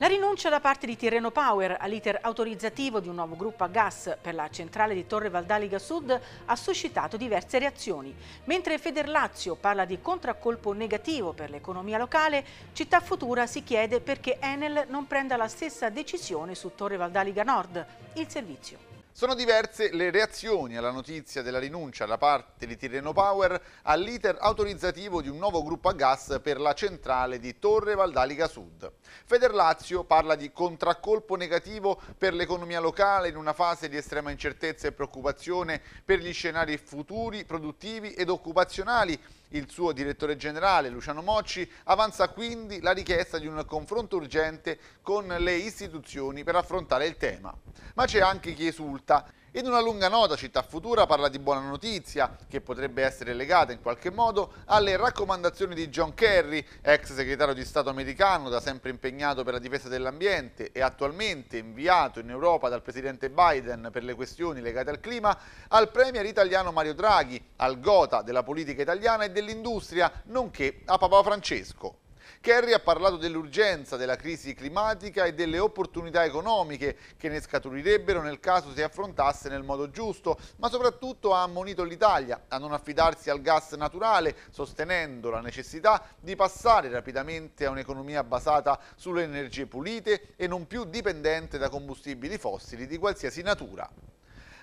La rinuncia da parte di Tirreno Power all'iter autorizzativo di un nuovo gruppo a gas per la centrale di Torre Valdaliga Sud ha suscitato diverse reazioni. Mentre Federlazio parla di contraccolpo negativo per l'economia locale, Città Futura si chiede perché Enel non prenda la stessa decisione su Torre Valdaliga Nord, il servizio. Sono diverse le reazioni alla notizia della rinuncia da parte di Tirreno Power all'iter autorizzativo di un nuovo gruppo a gas per la centrale di Torre Valdalica Sud. Federlazio parla di contraccolpo negativo per l'economia locale in una fase di estrema incertezza e preoccupazione per gli scenari futuri, produttivi ed occupazionali il suo direttore generale, Luciano Mocci, avanza quindi la richiesta di un confronto urgente con le istituzioni per affrontare il tema. Ma c'è anche chi esulta. In una lunga nota Città Futura parla di buona notizia, che potrebbe essere legata in qualche modo alle raccomandazioni di John Kerry, ex segretario di Stato americano, da sempre impegnato per la difesa dell'ambiente e attualmente inviato in Europa dal presidente Biden per le questioni legate al clima, al premier italiano Mario Draghi, al gota della politica italiana e dell'industria, nonché a Papa Francesco. Kerry ha parlato dell'urgenza della crisi climatica e delle opportunità economiche che ne scaturirebbero nel caso si affrontasse nel modo giusto, ma soprattutto ha ammonito l'Italia a non affidarsi al gas naturale, sostenendo la necessità di passare rapidamente a un'economia basata sulle energie pulite e non più dipendente da combustibili fossili di qualsiasi natura.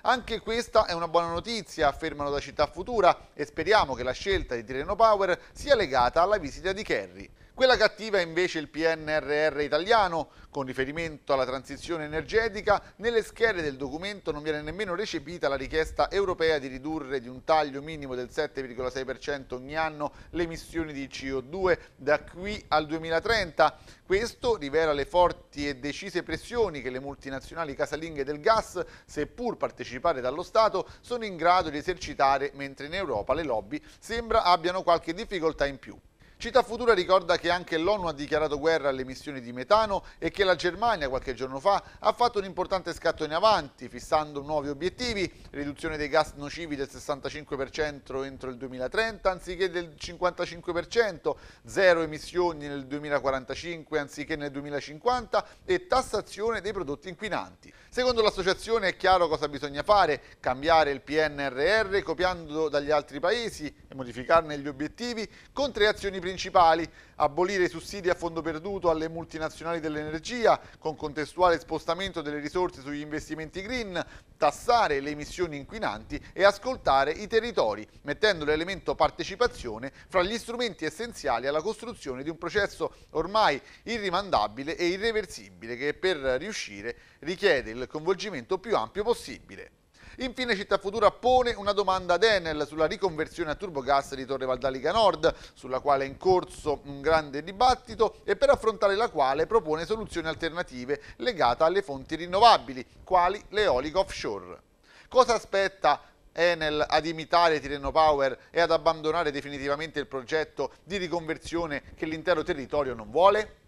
Anche questa è una buona notizia, affermano da Città Futura, e speriamo che la scelta di Tireno Power sia legata alla visita di Kerry. Quella cattiva è invece il PNRR italiano, con riferimento alla transizione energetica, nelle schede del documento non viene nemmeno recepita la richiesta europea di ridurre di un taglio minimo del 7,6% ogni anno le emissioni di CO2 da qui al 2030. Questo rivela le forti e decise pressioni che le multinazionali casalinghe del gas, seppur partecipare dallo Stato, sono in grado di esercitare, mentre in Europa le lobby sembra abbiano qualche difficoltà in più. Città Futura ricorda che anche l'ONU ha dichiarato guerra alle emissioni di metano e che la Germania qualche giorno fa ha fatto un importante scatto in avanti, fissando nuovi obiettivi, riduzione dei gas nocivi del 65% entro il 2030 anziché del 55%, zero emissioni nel 2045 anziché nel 2050 e tassazione dei prodotti inquinanti. Secondo l'associazione è chiaro cosa bisogna fare, cambiare il PNRR copiando dagli altri paesi e modificarne gli obiettivi con tre azioni principali, abolire i sussidi a fondo perduto alle multinazionali dell'energia con contestuale spostamento delle risorse sugli investimenti green, tassare le emissioni inquinanti e ascoltare i territori, mettendo l'elemento partecipazione fra gli strumenti essenziali alla costruzione di un processo ormai irrimandabile e irreversibile che per riuscire richiede il il coinvolgimento più ampio possibile. Infine Città Futura pone una domanda ad Enel sulla riconversione a turbogas di Torre Valdalica Nord, sulla quale è in corso un grande dibattito e per affrontare la quale propone soluzioni alternative legate alle fonti rinnovabili, quali l'eolico offshore. Cosa aspetta Enel ad imitare Tireno Power e ad abbandonare definitivamente il progetto di riconversione che l'intero territorio non vuole?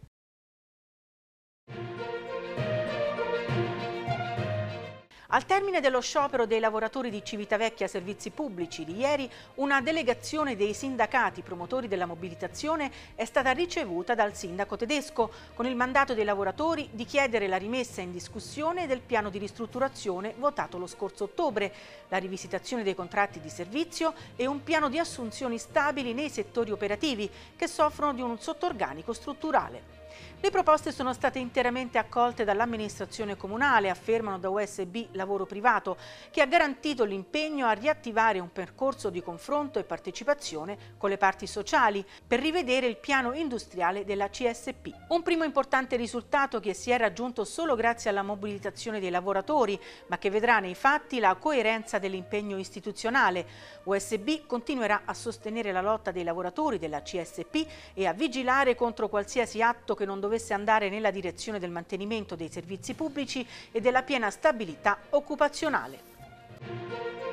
Al termine dello sciopero dei lavoratori di Civitavecchia Servizi Pubblici di ieri, una delegazione dei sindacati promotori della mobilitazione è stata ricevuta dal sindaco tedesco con il mandato dei lavoratori di chiedere la rimessa in discussione del piano di ristrutturazione votato lo scorso ottobre, la rivisitazione dei contratti di servizio e un piano di assunzioni stabili nei settori operativi che soffrono di un sottorganico strutturale. Le proposte sono state interamente accolte dall'amministrazione comunale, affermano da USB Lavoro Privato, che ha garantito l'impegno a riattivare un percorso di confronto e partecipazione con le parti sociali per rivedere il piano industriale della CSP. Un primo importante risultato che si è raggiunto solo grazie alla mobilitazione dei lavoratori, ma che vedrà nei fatti la coerenza dell'impegno istituzionale. USB continuerà a sostenere la lotta dei lavoratori della CSP e a vigilare contro qualsiasi atto che non dovesse andare nella direzione del mantenimento dei servizi pubblici e della piena stabilità occupazionale.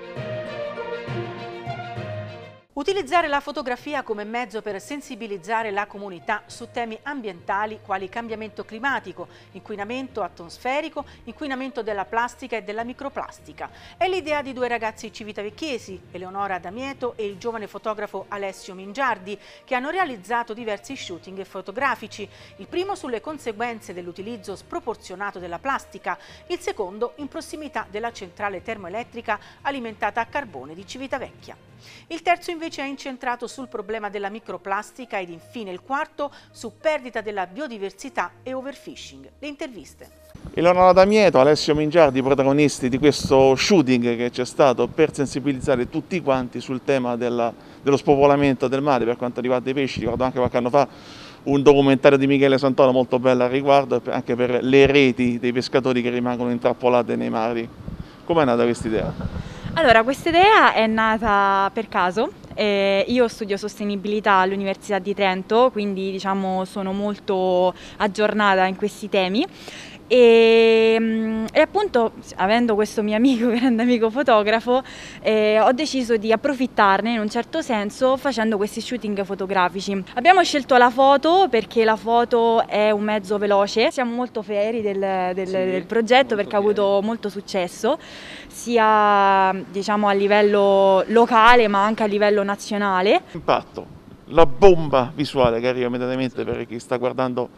Utilizzare la fotografia come mezzo per sensibilizzare la comunità su temi ambientali quali cambiamento climatico, inquinamento atmosferico, inquinamento della plastica e della microplastica. È l'idea di due ragazzi civitavecchiesi, Eleonora Damieto e il giovane fotografo Alessio Mingiardi, che hanno realizzato diversi shooting fotografici, il primo sulle conseguenze dell'utilizzo sproporzionato della plastica, il secondo in prossimità della centrale termoelettrica alimentata a carbone di Civitavecchia. Il terzo invece invece è incentrato sul problema della microplastica ed infine il quarto su perdita della biodiversità e overfishing. Le interviste. Ilonora Damieto, Alessio Mingiardi, protagonisti di questo shooting che c'è stato per sensibilizzare tutti quanti sul tema della, dello spopolamento del mare per quanto riguarda i pesci. Ricordo anche qualche anno fa un documentario di Michele Santoro molto bello al riguardo, anche per le reti dei pescatori che rimangono intrappolate nei mari. Com'è nata questa idea? Allora, questa idea è nata per caso eh, io studio sostenibilità all'Università di Trento, quindi diciamo sono molto aggiornata in questi temi. E Ehm, e, appunto, avendo questo mio amico, grande amico fotografo, eh, ho deciso di approfittarne in un certo senso facendo questi shooting fotografici. Abbiamo scelto la foto perché la foto è un mezzo veloce, siamo molto fieri del, del, sì, del progetto perché fieri. ha avuto molto successo, sia diciamo, a livello locale ma anche a livello nazionale. Impatto, la bomba visuale che arriva immediatamente per chi sta guardando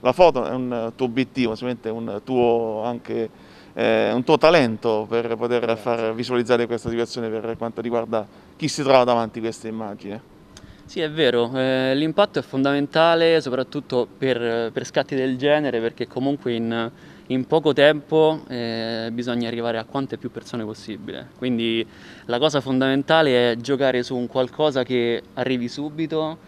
la foto è un tuo obiettivo, è un tuo, anche, eh, un tuo talento per poter far visualizzare questa situazione per quanto riguarda chi si trova davanti a questa immagine. Sì, è vero, eh, l'impatto è fondamentale soprattutto per, per, scatti del genere perché comunque in, in poco tempo eh, bisogna arrivare a quante più persone possibile. Quindi la cosa fondamentale è giocare su un qualcosa che arrivi subito,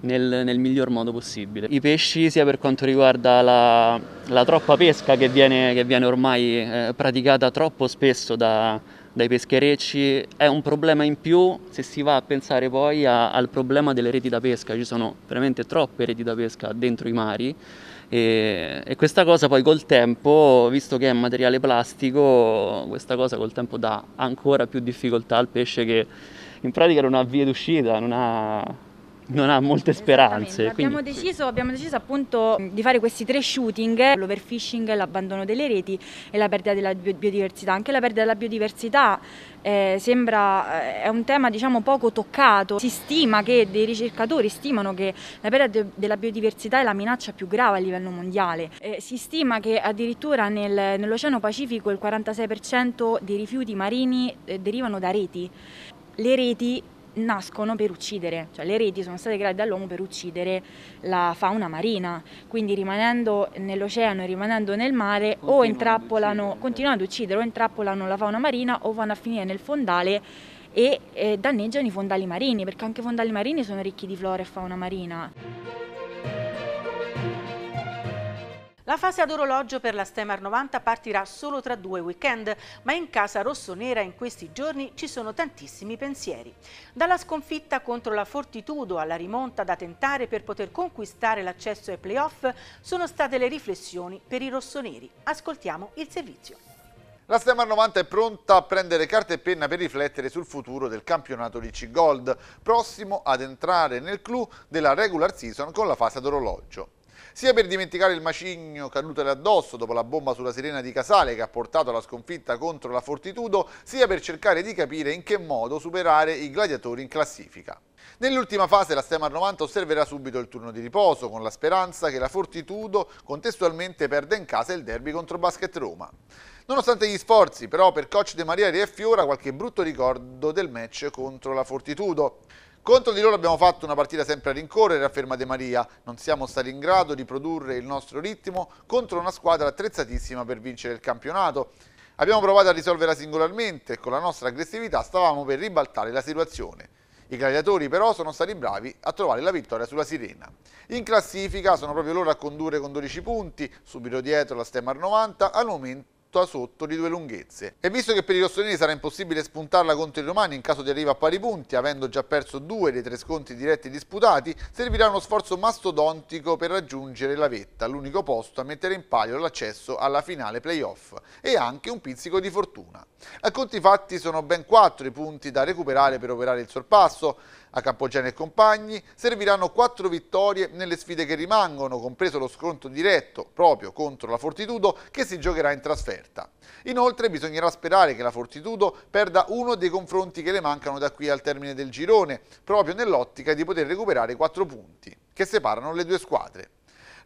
nel, nel, miglior modo possibile. I pesci sia per quanto riguarda la, la troppa pesca che viene, che viene ormai eh, praticata troppo spesso da, dai pescherecci è un problema in più se si va a pensare poi a, al problema delle reti da pesca, ci sono veramente troppe reti da pesca dentro i mari e, e, questa cosa poi col tempo, visto che è materiale plastico, questa cosa col tempo dà ancora più difficoltà al pesce che in pratica non ha vie d'uscita, non ha non ha molte speranze. Quindi... Abbiamo, deciso, abbiamo, deciso, appunto di fare questi tre shooting, l'overfishing, l'abbandono delle reti e la perdita della biodiversità. Anche la perdita della biodiversità eh, sembra, eh, è un tema diciamo, poco toccato, si stima che dei ricercatori stimano che la perdita della biodiversità è la minaccia più grave a livello mondiale, eh, si stima che addirittura nel, nell'Oceano Pacifico il 46% dei rifiuti marini eh, derivano da reti. Le reti nascono per uccidere, cioè le reti sono state create dall'uomo per uccidere la fauna marina, quindi rimanendo nell'oceano e rimanendo nel mare o intrappolano, continuano ad uccidere o intrappolano la fauna marina o vanno a finire nel fondale e eh, danneggiano i fondali marini, perché anche i fondali marini sono ricchi di flora e fauna marina. La fase ad orologio per la Stemar 90 partirà solo tra due weekend, ma in casa rossonera in questi giorni ci sono tantissimi pensieri. Dalla sconfitta contro la Fortitudo alla rimonta da tentare per poter conquistare l'accesso ai playoff sono state le riflessioni per i rossoneri. Ascoltiamo il servizio. La Stemar 90 è pronta a prendere carta e penna per riflettere sul futuro del campionato Ricci Gold, prossimo ad entrare nel clou della regular season con la fase ad orologio sia per dimenticare il macigno cadutole addosso dopo la bomba sulla Sirena di Casale che ha portato alla sconfitta contro la Fortitudo, sia per cercare di capire in che modo superare i gladiatori in classifica. Nell'ultima fase la Stemar 90 osserverà subito il turno di riposo, con la speranza che la Fortitudo contestualmente perda in casa il derby contro Basket Roma. Nonostante gli sforzi, però, per coach De Maria e qualche brutto ricordo del match contro la Fortitudo. Contro di loro abbiamo fatto una partita sempre a rincorrere, afferma De Maria. Non siamo stati in grado di produrre il nostro ritmo contro una squadra attrezzatissima per vincere il campionato. Abbiamo provato a risolverla singolarmente e con la nostra aggressività stavamo per ribaltare la situazione. I gladiatori però sono stati bravi a trovare la vittoria sulla Sirena. In classifica sono proprio loro a condurre con 12 punti, subito dietro la Stemar 90, al momento sotto sotto di due lunghezze. E visto che per i rossoneri sarà impossibile spuntarla contro i romani in caso di arrivo a pari punti, avendo già perso due dei tre scontri diretti disputati, servirà uno sforzo mastodontico per raggiungere la vetta, l'unico posto a mettere in palio l'accesso alla finale playoff e anche un pizzico di fortuna. A conti fatti sono ben quattro i punti da recuperare per operare il sorpasso, a Campogiano e compagni serviranno quattro vittorie nelle sfide che rimangono, compreso lo scontro diretto proprio contro la Fortitudo che si giocherà in trasferta. Inoltre bisognerà sperare che la Fortitudo perda uno dei confronti che le mancano da qui al termine del girone, proprio nell'ottica di poter recuperare i quattro punti che separano le due squadre.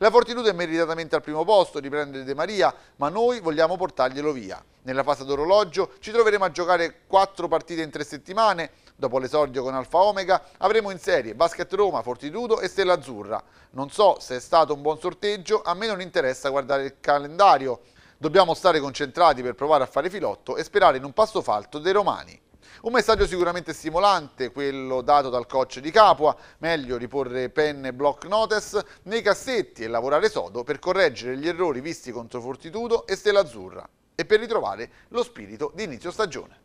La Fortitudo è meritatamente al primo posto, riprende De Maria, ma noi vogliamo portarglielo via. Nella fase d'orologio ci troveremo a giocare quattro partite in tre settimane Dopo l'esordio con Alfa Omega avremo in serie Basket Roma, Fortitudo e Stella Azzurra. Non so se è stato un buon sorteggio, a me non interessa guardare il calendario. Dobbiamo stare concentrati per provare a fare filotto e sperare in un passo falto dei romani. Un messaggio sicuramente stimolante, quello dato dal coach di Capua, meglio riporre penne e block notice nei cassetti e lavorare sodo per correggere gli errori visti contro Fortitudo e Stella Azzurra e per ritrovare lo spirito di inizio stagione.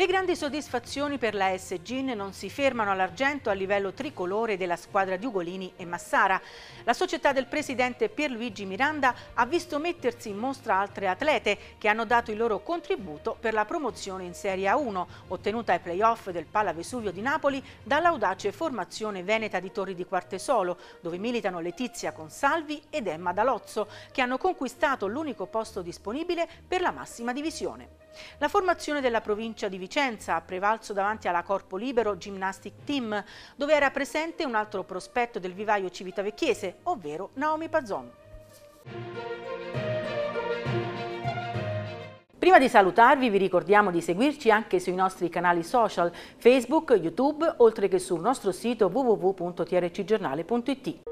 Le grandi soddisfazioni per la S Gin non si fermano all'argento a livello tricolore della squadra di Ugolini e Massara. La società del presidente Pierluigi Miranda ha visto mettersi in mostra altre atlete che hanno dato il loro contributo per la promozione in Serie A1, ottenuta ai playoff del Pala Vesuvio di Napoli dall'audace formazione veneta di Torri di Quartesolo, dove militano Letizia Consalvi ed Emma Dalozzo, che hanno conquistato l'unico posto disponibile per la massima divisione. La formazione della provincia di Vicenza ha prevalso davanti alla Corpo Libero Gymnastic Team, dove era presente un altro prospetto del vivaio civitavecchiese, ovvero Naomi Pazzon. Prima di salutarvi vi ricordiamo di seguirci anche sui nostri canali social Facebook, YouTube, oltre che sul nostro sito www.trcgiornale.it.